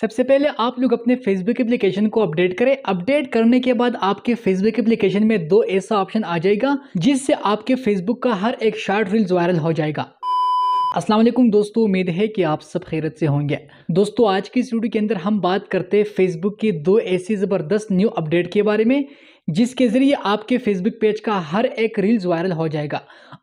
सबसे पहले आप लोग अपने फेसबुक एप्लीकेशन को अपडेट करें अपडेट करने के बाद आपके फेसबुक एप्लीकेशन में दो ऐसा ऑप्शन आ जाएगा जिससे आपके फेसबुक का हर एक शार्ट रील्स वायरल हो जाएगा अस्सलाम वालेकुम दोस्तों उम्मीद है कि आप सब खैरत से होंगे दोस्तों आज की इस वीडियो के अंदर हम बात करते हैं फेसबुक की दो ऐसी ज़बरदस्त न्यू अपडेट के बारे में जिसके ज़रिए आपके फेसबुक पेज का हर एक रील्स वायरल हो जाएगा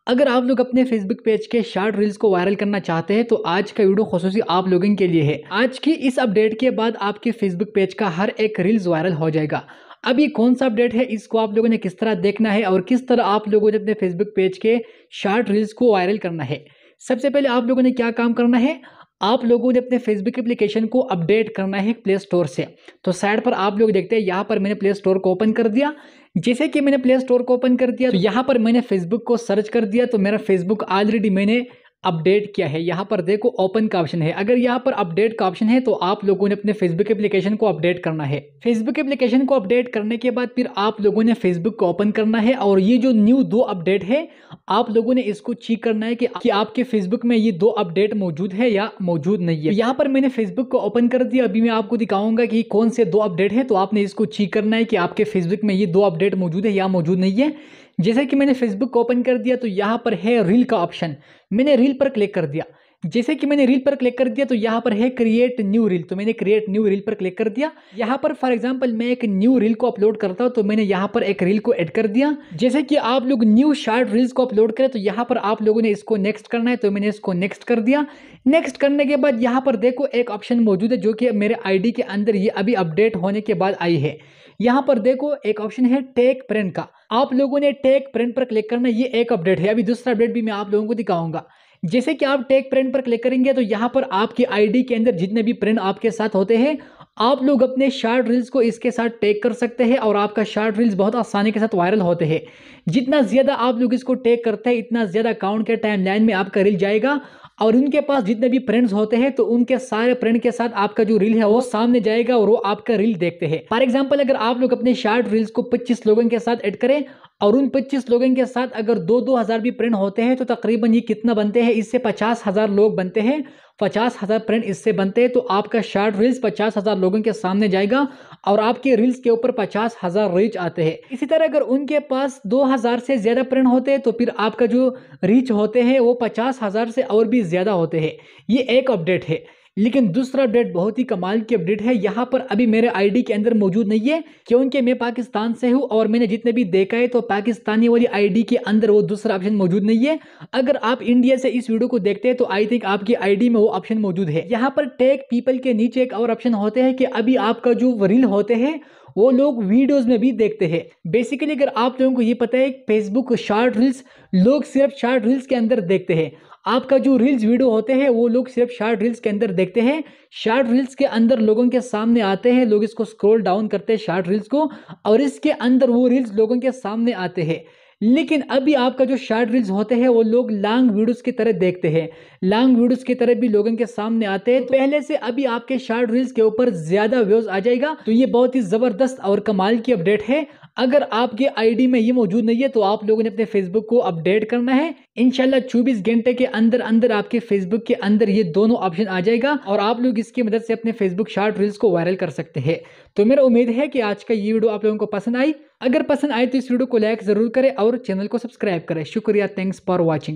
अगर आप लोग अपने फेसबुक पेज के शार्ट रील्स को वायरल करना चाहते हैं तो आज का वीडियो खसूस आप लोगों के लिए है आज की इस अपडेट के बाद आपके फेसबुक पेज का हर एक रील्स वायरल हो जाएगा अब ये कौन सा अपडेट है इसको आप लोगों ने किस तरह देखना है और किस तरह आप लोगों ने अपने फेसबुक पेज के शार्ट रील्स को वायरल करना है सबसे पहले आप लोगों ने क्या काम करना है आप लोगों ने अपने फेसबुक एप्लीकेशन को अपडेट करना है प्ले स्टोर से तो साइड पर आप लोग देखते हैं यहाँ पर मैंने प्ले स्टोर को ओपन कर दिया जैसे कि मैंने प्ले स्टोर को ओपन कर दिया तो यहाँ पर मैंने फेसबुक को सर्च कर दिया तो मेरा फेसबुक ऑलरेडी मैंने अपडेट किया है यहाँ पर देखो ओपन का ऑप्शन है अगर यहाँ पर अपडेट का ऑप्शन है तो आप लोगों ने अपने फेसबुक एप्लीकेशन को अपडेट करना है फेसबुक एप्लीकेशन को अपडेट करने के बाद फिर आप लोगों ने फेसबुक को ओपन करना है और ये जो न्यू दो अपडेट है आप लोगों ने इसको चेक करना है कि, कि आपके फेसबुक में ये दो अपडेट मौजूद है या मौजूद नहीं है यहाँ पर मैंने फेसबुक को ओपन कर दिया अभी मैं आपको दिखाऊंगा कि कौन से दो अपडेट है तो आपने इसको चेक करना है कि आपके फेसबुक में ये दो अपडेट मौजूद है या मौजूद नहीं है जैसे कि मैंने फेसबुक को ओपन कर दिया तो यहाँ पर है रील का ऑप्शन मैंने रील पर क्लिक कर दिया जैसे कि मैंने रील पर क्लिक कर दिया तो यहाँ पर है क्रिएट न्यू रील तो मैंने क्रिएट न्यू रील पर क्लिक कर दिया यहाँ पर फॉर एग्जांपल मैं एक न्यू रील को अपलोड करता हूँ तो मैंने यहाँ पर एक रील को ऐड कर दिया जैसे कि आप लोग न्यू शार्ट रील्स को अपलोड करें तो यहाँ पर आप लोगों ने इसको नेक्स्ट करना है तो मैंने इसको नेक्स्ट कर दिया नेक्स्ट करने के बाद यहाँ पर देखो एक ऑप्शन मौजूद है जो कि मेरे आई के अंदर ये अभी अपडेट होने के बाद आई है यहाँ पर देखो एक ऑप्शन है टेक प्रिंट का आप लोगों ने टेक प्रिंट पर क्लिक करना ये एक अपडेट है अभी दूसरा अपडेट भी मैं आप लोगों को दिखाऊंगा जैसे कि आप टेक प्रिंट पर क्लिक करेंगे तो यहाँ पर आपकी आईडी के अंदर जितने भी प्रिंट आपके साथ होते हैं आप लोग अपने शार्ट रील्स को इसके साथ टैग कर सकते हैं और आपका शार्ट रील्स बहुत आसानी के साथ वायरल होते हैं जितना ज़्यादा आप लोग इसको टैग करते हैं इतना ज़्यादा अकाउंट के टाइम लाइन में आपका रील जाएगा और उनके पास जितने भी फ्रेंड्स होते हैं तो उनके सारे फ्रेंड के साथ आपका जो रील है वो सामने जाएगा और वो आपका रील देखते हैं फॉर एग्जाम्पल अगर आप लोग अपने शार्ट रील्स को पच्चीस लोगों के साथ एड करें और उन 25 लोगों के साथ अगर दो दो हज़ार भी प्रिंट होते हैं तो तकरीबन ये कितना बनते हैं इससे पचास हज़ार लोग बनते हैं पचास हज़ार प्रिंट इससे बनते हैं तो आपका शार्ट रील्स पचास हज़ार लोगों के सामने जाएगा और आपके रील्स के ऊपर पचास हज़ार रीच आते हैं इसी तरह अगर उनके पास दो हज़ार से ज़्यादा प्रिंट होते हैं तो फिर आपका जो रीच होते हैं वो पचास हज़ार से और भी ज़्यादा होते हैं ये एक अपडेट है लेकिन दूसरा अपडेट बहुत ही कमाल की अपडेट है यहाँ पर अभी मेरे आईडी के अंदर मौजूद नहीं है क्योंकि मैं पाकिस्तान से हूँ और मैंने जितने भी देखा है तो पाकिस्तानी वाली आईडी के अंदर वो दूसरा ऑप्शन मौजूद नहीं है अगर आप इंडिया से इस वीडियो को देखते हैं तो आई थिंक आपकी आईडी में वो ऑप्शन मौजूद है यहाँ पर टेक पीपल के नीचे एक और ऑप्शन होते हैं कि अभी आपका जो रील होते हैं वो लोग वीडियोज़ में भी देखते हैं बेसिकली अगर आप लोगों को ये पता है फेसबुक शार्ट रील्स लोग सिर्फ शार्ट रील्स के अंदर देखते हैं आपका जो रील्स वीडियो होते हैं वो लोग सिर्फ शार्ट रील्स के अंदर देखते हैं शार्ट रील्स के अंदर लोगों के सामने आते हैं लोग इसको स्क्रॉल डाउन करते हैं शार्ट रील्स को और इसके अंदर वो रील्स लोगों के सामने आते हैं लेकिन अभी आपका जो शार्ट रील्स होते हैं वो लोग लॉन्ग वीडियोस की तरह देखते हैं लॉन्ग वीडियोस की तरह भी लोगों के सामने आते हैं तो पहले से अभी आपके शार्ट रील्स के ऊपर ज्यादा व्यूज आ जाएगा तो ये बहुत ही जबरदस्त और कमाल की अपडेट है अगर आपके आईडी में ये मौजूद नहीं है तो आप लोगों ने अपने फेसबुक को अपडेट करना है इनशाला चौबीस घंटे के अंदर अंदर आपके फेसबुक के अंदर ये दोनों ऑप्शन आ जाएगा और आप लोग इसकी मदद से अपने फेसबुक शार्ट रील्स को वायरल कर सकते हैं तो मेरा उम्मीद है कि आज का ये वीडियो आप लोगों को पसंद आई अगर पसंद आए तो इस वीडियो को लाइक जरूर करें और चैनल को सब्सक्राइब करें शुक्रिया थैंक्स फॉर वॉचिंग